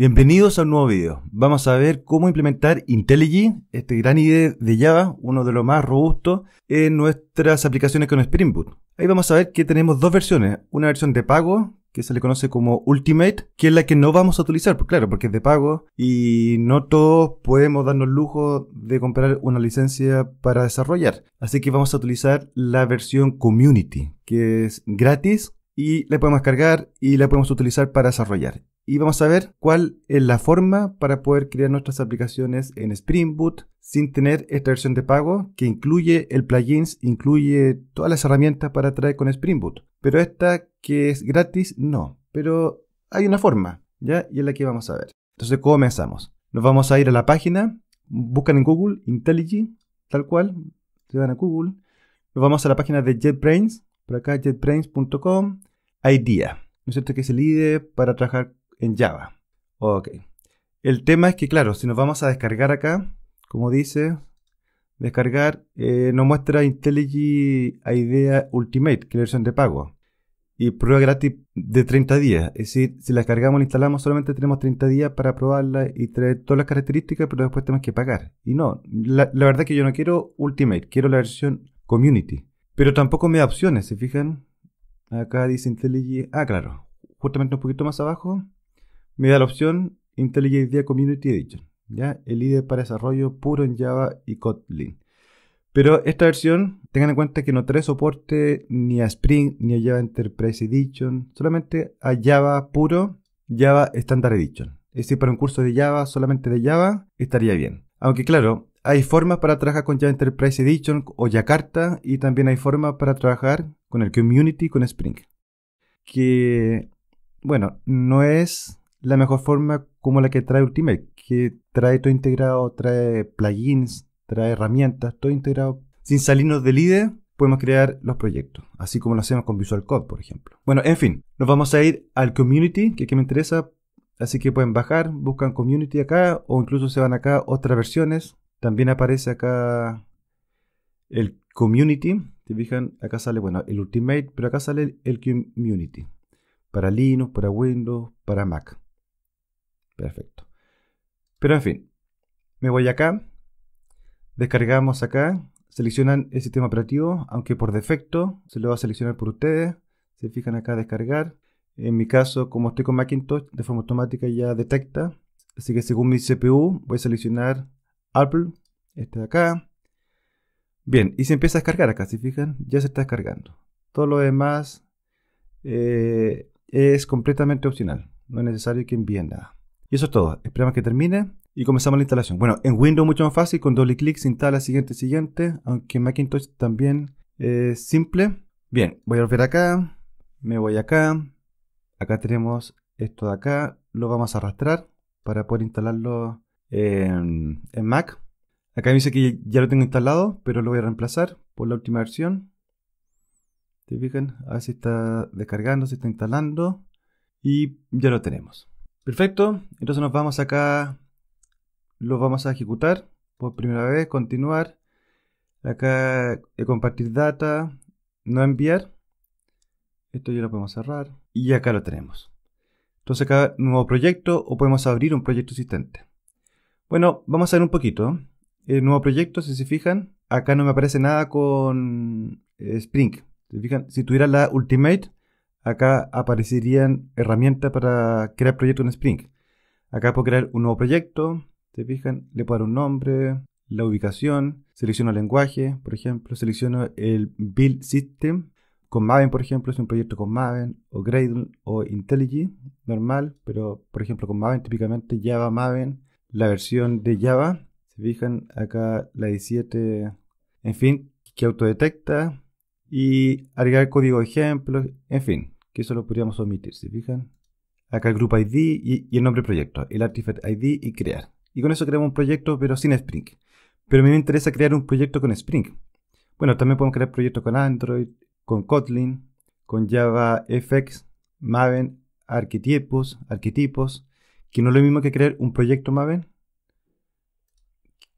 Bienvenidos a un nuevo video. Vamos a ver cómo implementar IntelliJ, este gran IDE de Java, uno de los más robustos, en nuestras aplicaciones con Spring Boot. Ahí vamos a ver que tenemos dos versiones, una versión de pago, que se le conoce como Ultimate, que es la que no vamos a utilizar, por pues claro, porque es de pago y no todos podemos darnos el lujo de comprar una licencia para desarrollar. Así que vamos a utilizar la versión Community, que es gratis y la podemos cargar y la podemos utilizar para desarrollar y vamos a ver cuál es la forma para poder crear nuestras aplicaciones en Spring Boot sin tener esta versión de pago que incluye el plugins, incluye todas las herramientas para traer con Spring Boot. Pero esta que es gratis, no. Pero hay una forma, ¿ya? Y es la que vamos a ver. Entonces, ¿cómo comenzamos? Nos vamos a ir a la página, buscan en Google IntelliJ, tal cual, se van a Google. Nos vamos a la página de JetBrains, por acá jetbrains.com, IDEA, ¿no es cierto? Que es el IDE para trabajar en Java. Ok. El tema es que, claro, si nos vamos a descargar acá, como dice, descargar, eh, nos muestra IntelliJ IDEA Ultimate, que es la versión de pago. Y prueba gratis de 30 días. Es decir, si la cargamos e instalamos, solamente tenemos 30 días para probarla y traer todas las características, pero después tenemos que pagar. Y no, la, verdad es que yo no quiero Ultimate, quiero la versión Community. Pero tampoco me da opciones, ¿se fijan? Acá dice IntelliJ. Ah, claro. Justamente un poquito más abajo me da la opción IntelliJ Community Edition, ¿ya? el IDE para desarrollo puro en Java y Kotlin. Pero esta versión, tengan en cuenta que no trae soporte ni a Spring ni a Java Enterprise Edition, solamente a Java puro, Java Standard Edition. Es decir, para un curso de Java, solamente de Java, estaría bien. Aunque claro, hay formas para trabajar con Java Enterprise Edition o Jakarta y también hay formas para trabajar con el Community con Spring. Que, bueno, no es la mejor forma como la que trae Ultimate, que trae todo integrado, trae plugins, trae herramientas, todo integrado. Sin salirnos del IDE, podemos crear los proyectos, así como lo hacemos con Visual Code, por ejemplo. Bueno, en fin, nos vamos a ir al community, que, que me interesa, así que pueden bajar, buscan community acá, o incluso se van acá otras versiones. También aparece acá el community, te fijan, acá sale, bueno, el Ultimate, pero acá sale el community. Para Linux, para Windows, para Mac. Perfecto. Pero en fin, me voy acá, descargamos acá, seleccionan el sistema operativo, aunque por defecto se lo va a seleccionar por ustedes. Se fijan acá descargar. En mi caso, como estoy con Macintosh, de forma automática ya detecta. Así que según mi CPU voy a seleccionar Apple, este de acá. Bien, y se empieza a descargar acá, si fijan, ya se está descargando. Todo lo demás eh, es completamente opcional, no es necesario que envíen nada. Y eso es todo. Esperamos que termine y comenzamos la instalación. Bueno, en Windows mucho más fácil, con doble clic se instala siguiente, siguiente, aunque en Macintosh también es simple. Bien, voy a volver acá, me voy acá, acá tenemos esto de acá, lo vamos a arrastrar para poder instalarlo en, Mac. Acá me dice que ya lo tengo instalado, pero lo voy a reemplazar por la última versión. ¿Te A ver si está descargando, si está instalando. Y ya lo tenemos. Perfecto, entonces nos vamos acá, lo vamos a ejecutar por primera vez, continuar, acá eh, compartir data, no enviar, esto ya lo podemos cerrar y acá lo tenemos. Entonces acá nuevo proyecto o podemos abrir un proyecto existente. Bueno, vamos a ver un poquito. ¿eh? El nuevo proyecto, si se fijan, acá no me aparece nada con eh, Spring. Si, fijan, si tuviera la Ultimate, acá aparecerían herramientas para crear proyectos en Spring. Acá puedo crear un nuevo proyecto, se fijan, le puedo dar un nombre, la ubicación, selecciono el lenguaje, por ejemplo, selecciono el build system. Con Maven, por ejemplo, es un proyecto con Maven, o Gradle, o IntelliJ, normal, pero por ejemplo con Maven, típicamente Java Maven, la versión de Java, se fijan acá la 17, en fin, que autodetecta, y agregar código ejemplo, en fin, que eso lo podríamos omitir, Si fijan? Acá el grupo ID y, el nombre proyecto, el artifact ID y crear. Y con eso creamos un proyecto pero sin Spring. Pero a mí me interesa crear un proyecto con Spring. Bueno, también podemos crear proyectos con Android, con Kotlin, con Java FX, Maven, arquetipos, arquetipos, que no es lo mismo que crear un proyecto Maven,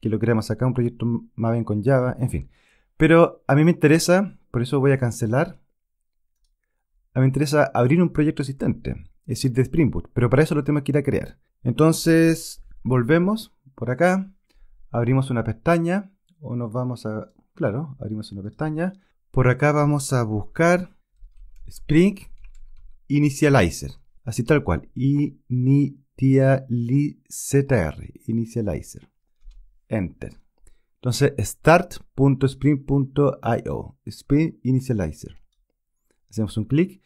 que lo creamos acá, un proyecto Maven con Java, en fin. Pero a mí me interesa por eso voy a cancelar. A ah, mí me interesa abrir un proyecto existente, es decir, de Spring Boot, pero para eso lo tengo que ir a crear. Entonces, volvemos por acá, abrimos una pestaña, o nos vamos a... Claro, abrimos una pestaña. Por acá vamos a buscar Spring Initializer, así tal cual, Initializer. initializer. Enter. Entonces, start.spring.io, Spring Initializer. Hacemos un clic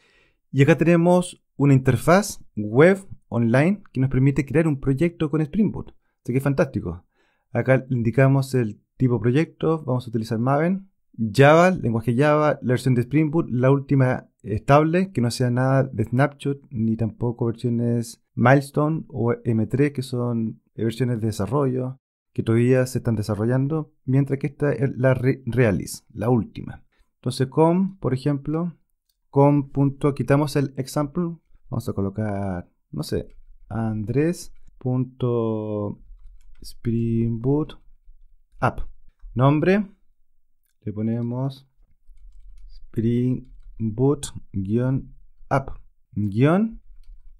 y acá tenemos una interfaz web online que nos permite crear un proyecto con Spring Boot. Así que es fantástico. Acá indicamos el tipo de proyecto, vamos a utilizar Maven, Java, lenguaje Java, la versión de Spring Boot, la última estable, que no sea nada de snapshot, ni tampoco versiones Milestone o M3, que son versiones de desarrollo que todavía se están desarrollando, mientras que esta es la realis, la última. Entonces com, por ejemplo, com. quitamos el example, vamos a colocar, no sé, Springboot. app. Nombre, le ponemos springboot-app, guión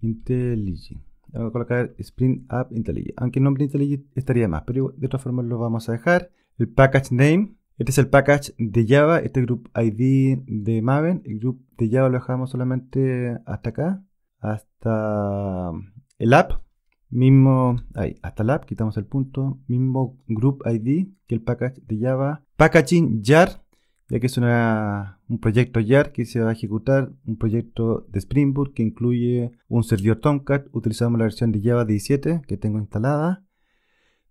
intelligent vamos a colocar Spring App IntelliJ. Aunque el nombre IntelliJ estaría más, pero de otra forma lo vamos a dejar. El package name. Este es el package de Java, este group ID de Maven. El group de Java lo dejamos solamente hasta acá, hasta el app. Mismo, ahí, hasta el app, quitamos el punto. Mismo group ID que el package de Java. Packaging jar, ya que es un proyecto YAR que se va a ejecutar, un proyecto de Spring Boot que incluye un servidor Tomcat, utilizamos la versión de Java 17 que tengo instalada,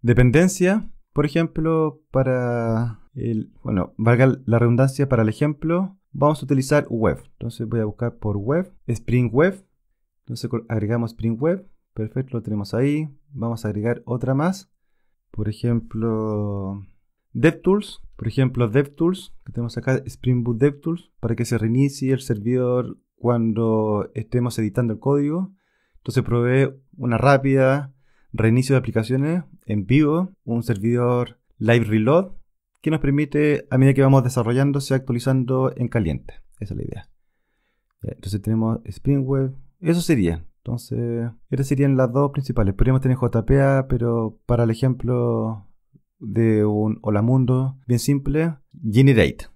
dependencia, por ejemplo, para el, bueno, valga la redundancia para el ejemplo, vamos a utilizar web, entonces voy a buscar por web, Spring Web, entonces agregamos Spring Web, perfecto, lo tenemos ahí, vamos a agregar otra más, por ejemplo, DevTools, por ejemplo, DevTools, que tenemos acá Spring Boot DevTools, para que se reinicie el servidor cuando estemos editando el código. Entonces provee una rápida reinicio de aplicaciones en vivo, un servidor Live Reload, que nos permite, a medida que vamos desarrollando, actualizando en caliente. Esa es la idea. Entonces tenemos Spring Web. Eso sería. Entonces, estas serían las dos principales. Podríamos tener JPA, pero para el ejemplo de un hola mundo bien simple, generate.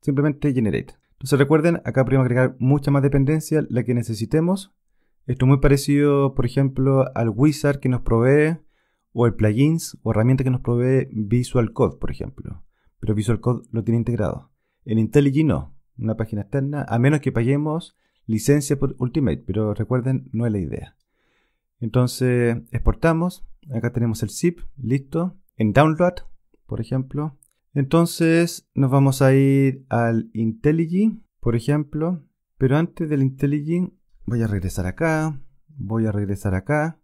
Simplemente generate. Entonces recuerden, acá podemos agregar mucha más dependencia, la que necesitemos. Esto es muy parecido, por ejemplo, al wizard que nos provee, o el plugins o herramienta que nos provee Visual Code, por ejemplo. Pero Visual Code lo tiene integrado. En IntelliJ no, una página externa, a menos que paguemos licencia por Ultimate, pero recuerden, no es la idea. Entonces, exportamos, acá tenemos el zip, listo en download, por ejemplo. Entonces nos vamos a ir al IntelliJ, por ejemplo. Pero antes del IntelliJ voy a regresar acá, voy a regresar acá.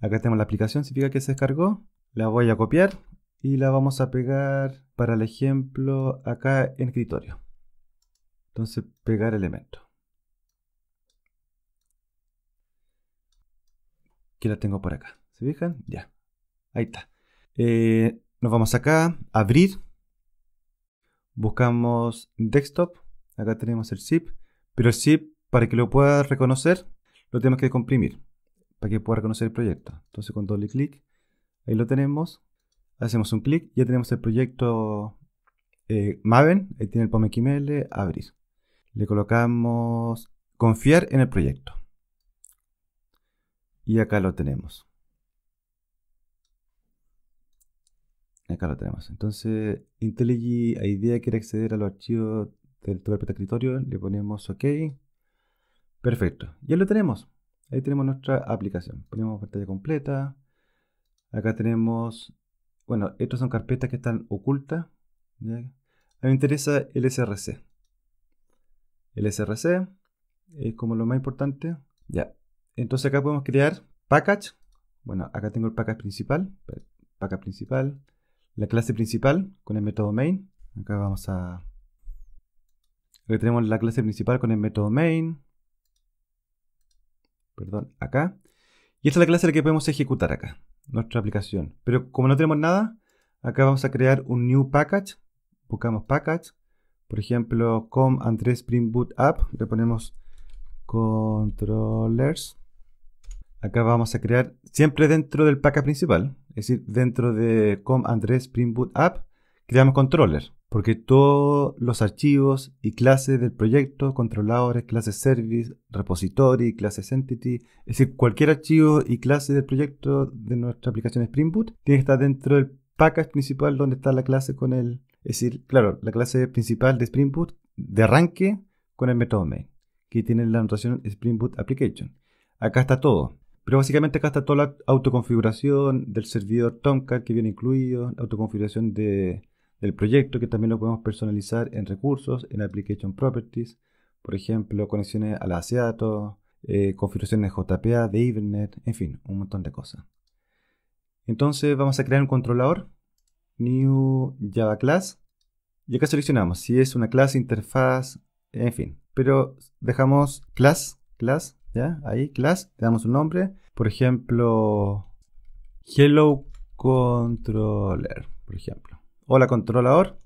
Acá tenemos la aplicación, significa que se descargó. La voy a copiar y la vamos a pegar para el ejemplo acá en escritorio. Entonces pegar elemento. Que la tengo por acá. ¿Se fijan? Ya. Ahí está. Eh, nos vamos acá, abrir. Buscamos desktop. Acá tenemos el zip. Pero el zip, para que lo pueda reconocer, lo tenemos que comprimir. Para que pueda reconocer el proyecto. Entonces con doble clic, ahí lo tenemos. Hacemos un clic, ya tenemos el proyecto eh, Maven. Ahí tiene el POM XML, abrir. Le colocamos confiar en el proyecto. Y acá lo tenemos. Acá lo tenemos. Entonces, IntelliJ IDEA quiere acceder a los archivos del tu carpeta escritorio. Le ponemos OK. Perfecto. Ya lo tenemos. Ahí tenemos nuestra aplicación. Ponemos pantalla completa. Acá tenemos... Bueno, estas son carpetas que están ocultas. A mí me interesa el SRC. El SRC es como lo más importante. Ya. Entonces acá podemos crear package. Bueno, acá tengo el package principal. Package principal la clase principal con el método main. Acá vamos a... Aquí tenemos la clase principal con el método main. Perdón, acá. Y esta es la clase la que podemos ejecutar acá, nuestra aplicación. Pero como no tenemos nada, acá vamos a crear un new package. Buscamos package. Por ejemplo, com andresprintbootapp. Le ponemos controllers. Acá vamos a crear siempre dentro del package principal es decir, dentro de com Andrés Spring Boot App creamos controller, porque todos los archivos y clases del proyecto, controladores, clases service, repository, clases entity, es decir, cualquier archivo y clase del proyecto de nuestra aplicación Spring Boot tiene que estar dentro del package principal donde está la clase con el, es decir, claro, la clase principal de Spring Boot de arranque con el método main, que tiene la anotación Spring Boot Application. Acá está todo. Pero básicamente acá está toda la autoconfiguración del servidor Tomcat que viene incluido, la autoconfiguración del proyecto que también lo podemos personalizar en recursos, en Application Properties, por ejemplo, conexiones a la ASEATO, eh, configuraciones JPA, de Ethernet, en fin, un montón de cosas. Entonces vamos a crear un controlador, New Java Class, y acá seleccionamos si es una clase, interfaz, en fin. Pero dejamos class, class, ¿ya? Ahí, class, le damos un nombre. Por ejemplo, hello controller, por ejemplo. Hola controlador,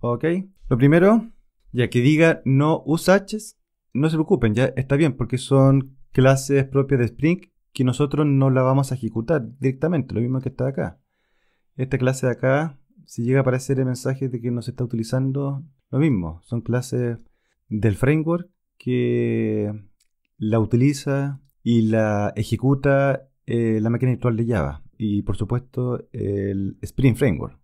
ok. Lo primero, ya que diga no usaches, no se preocupen, ya está bien, porque son clases propias de Spring que nosotros no la vamos a ejecutar directamente, lo mismo que está acá. Esta clase de acá, si llega a aparecer el mensaje de que no se está utilizando, lo mismo, son clases del framework que la utiliza y la ejecuta eh, la máquina virtual de Java y por supuesto el Spring Framework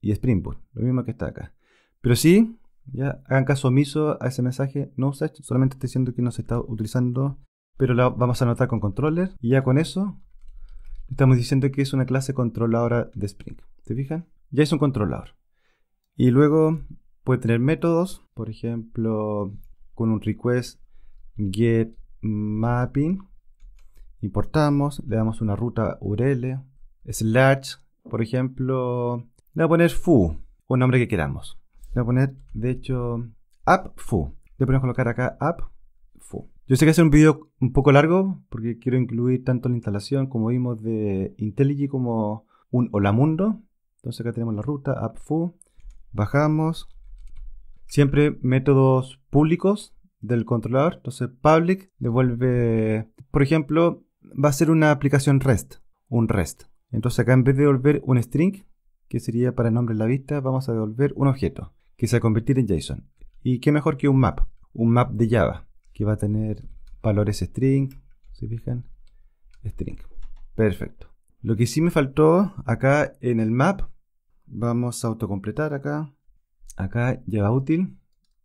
y Spring Boot, lo mismo que está acá. Pero si ya hagan caso omiso a ese mensaje no esto solamente está diciendo que no se está utilizando, pero la vamos a anotar con controller y ya con eso estamos diciendo que es una clase controladora de Spring. ¿Se fijan? Ya es un controlador. Y luego puede tener métodos, por ejemplo, con un request get mapping, importamos, le damos una ruta URL, slash, por ejemplo, le voy a poner foo, un nombre que queramos. Le voy a poner, de hecho, app foo. Le podemos colocar acá app foo. Yo sé que es un video un poco largo porque quiero incluir tanto la instalación como vimos de IntelliJ como un hola mundo. Entonces acá tenemos la ruta app foo. Bajamos. Siempre métodos públicos del controlador. Entonces public devuelve, por ejemplo, va a ser una aplicación REST, un REST. Entonces acá en vez de devolver un string, que sería para el nombre de la vista, vamos a devolver un objeto que se va a convertir en JSON. ¿Y qué mejor que un map? Un map de Java, que va a tener valores string, si fijan? String. Perfecto. Lo que sí me faltó acá en el map, vamos a autocompletar acá. Acá Java útil,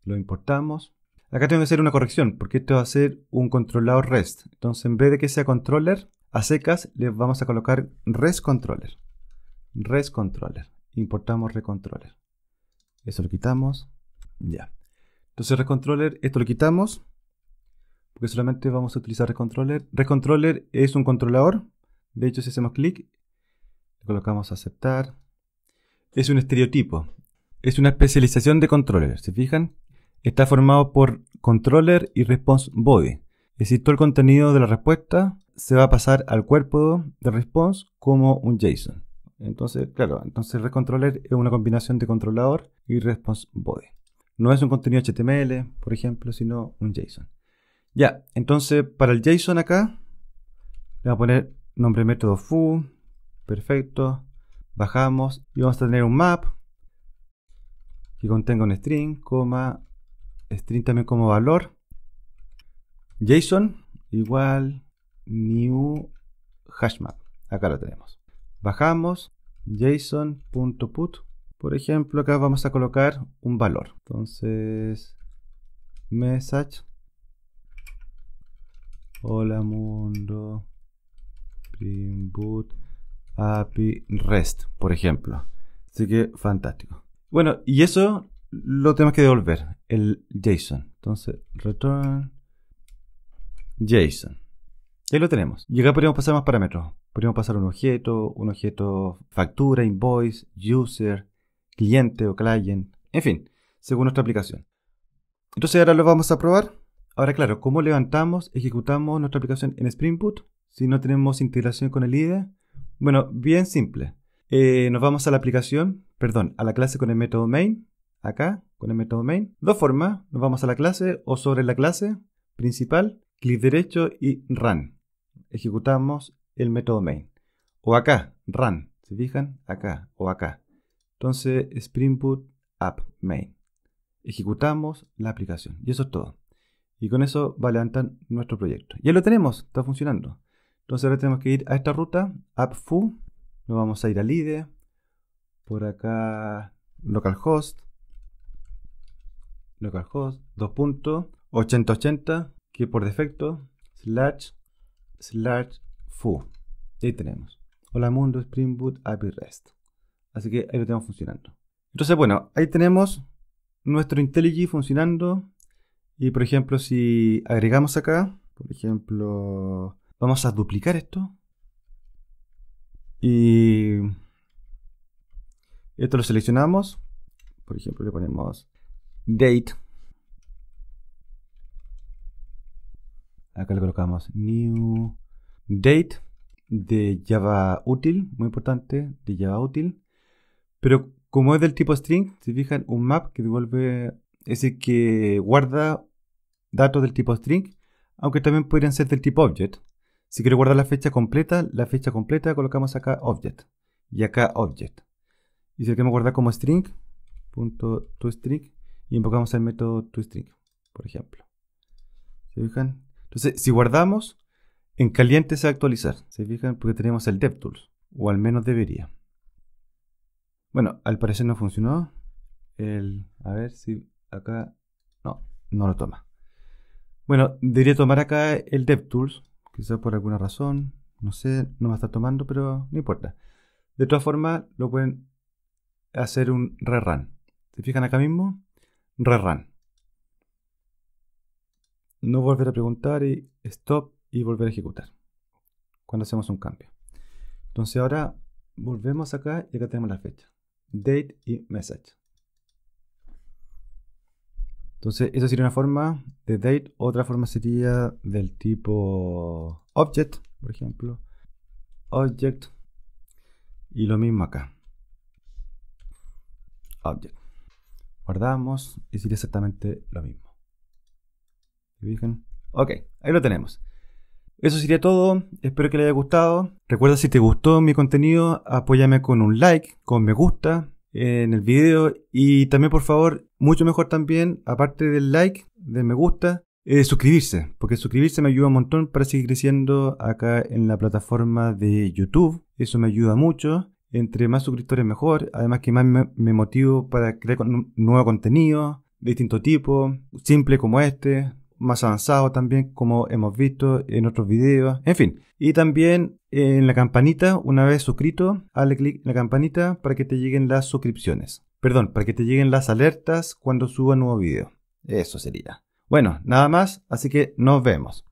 lo importamos. Acá tengo que hacer una corrección, porque esto va a ser un controlador REST. Entonces, en vez de que sea controller, a secas le vamos a colocar REST controller. REST controller. Importamos REST controller. Eso lo quitamos. Ya. Entonces, REST controller, esto lo quitamos. Porque solamente vamos a utilizar REST controller. REST controller es un controlador. De hecho, si hacemos clic, le colocamos aceptar. Es un estereotipo. Es una especialización de controller. ¿Se fijan? está formado por controller y response body. Es decir, todo el contenido de la respuesta se va a pasar al cuerpo de response como un JSON. Entonces, claro, entonces controller es una combinación de controlador y response body. No es un contenido HTML, por ejemplo, sino un JSON. Ya, entonces para el JSON acá le voy a poner nombre método foo, perfecto. Bajamos y vamos a tener un map que contenga un string, coma, string también como valor. JSON igual new hashmap. Acá lo tenemos. Bajamos json.put. Por ejemplo, acá vamos a colocar un valor. Entonces, message. Hola mundo. print API REST, por ejemplo. Así que fantástico. Bueno, y eso lo tenemos que devolver, el JSON. Entonces, return JSON. ahí lo tenemos. Y acá podríamos pasar más parámetros. Podríamos pasar un objeto, un objeto factura, invoice, user, cliente o client. En fin, según nuestra aplicación. Entonces ahora lo vamos a probar. Ahora claro, ¿cómo levantamos, ejecutamos nuestra aplicación en Spring Boot? Si no tenemos integración con el IDE. Bueno, bien simple. Eh, nos vamos a la aplicación, perdón, a la clase con el método main acá con el método main. Dos formas, nos vamos a la clase o sobre la clase principal, clic derecho y run. Ejecutamos el método main. O acá, run, se fijan, acá o acá. Entonces, springboot app main. Ejecutamos la aplicación y eso es todo. Y con eso va a levantar nuestro proyecto. Ya lo tenemos, está funcionando. Entonces ahora tenemos que ir a esta ruta, app foo, nos vamos a ir al IDE, por acá localhost, localhost, 2.8080 que por defecto, slash, slash, foo. ahí tenemos. Hola mundo, Spring Boot, API REST. Así que ahí lo tenemos funcionando. Entonces, bueno, ahí tenemos nuestro IntelliJ funcionando. Y por ejemplo, si agregamos acá, por ejemplo, vamos a duplicar esto. Y esto lo seleccionamos. Por ejemplo, le ponemos date. Acá le colocamos new date de Java útil, muy importante, de Java útil. Pero como es del tipo string, si fijan, un map que devuelve, es el que guarda datos del tipo string, aunque también podrían ser del tipo object. Si quiero guardar la fecha completa, la fecha completa colocamos acá object y acá object. Y si queremos guardar como string, punto string y invocamos el método toString, por ejemplo. ¿Se fijan? Entonces, si guardamos, en caliente se va a actualizar. ¿Se fijan? Porque tenemos el DevTools, o al menos debería. Bueno, al parecer no funcionó. El, a ver si acá... No, no lo toma. Bueno, debería tomar acá el DevTools, quizás por alguna razón. No sé, no me está tomando, pero no importa. De todas formas, lo pueden hacer un rerun. ¿Se fijan acá mismo? rerun. No volver a preguntar y stop y volver a ejecutar. Cuando hacemos un cambio. Entonces ahora volvemos acá y acá tenemos la fecha. Date y message. Entonces, esa sería una forma de date. Otra forma sería del tipo object, por ejemplo. Object. Y lo mismo acá. Object guardamos y sería exactamente lo mismo. Ok, ahí lo tenemos. Eso sería todo, espero que les haya gustado. Recuerda si te gustó mi contenido, apóyame con un like, con me gusta en el video y también por favor, mucho mejor también, aparte del like, del me gusta, de eh, suscribirse, porque suscribirse me ayuda un montón para seguir creciendo acá en la plataforma de YouTube. Eso me ayuda mucho. Entre más suscriptores mejor, además que más me, motivo para crear nuevo contenido de distinto tipo, simple como este, más avanzado también, como hemos visto en otros videos, en fin. Y también en la campanita, una vez suscrito, hazle clic en la campanita para que te lleguen las suscripciones. Perdón, para que te lleguen las alertas cuando suba nuevo video. Eso sería. Bueno, nada más, así que nos vemos.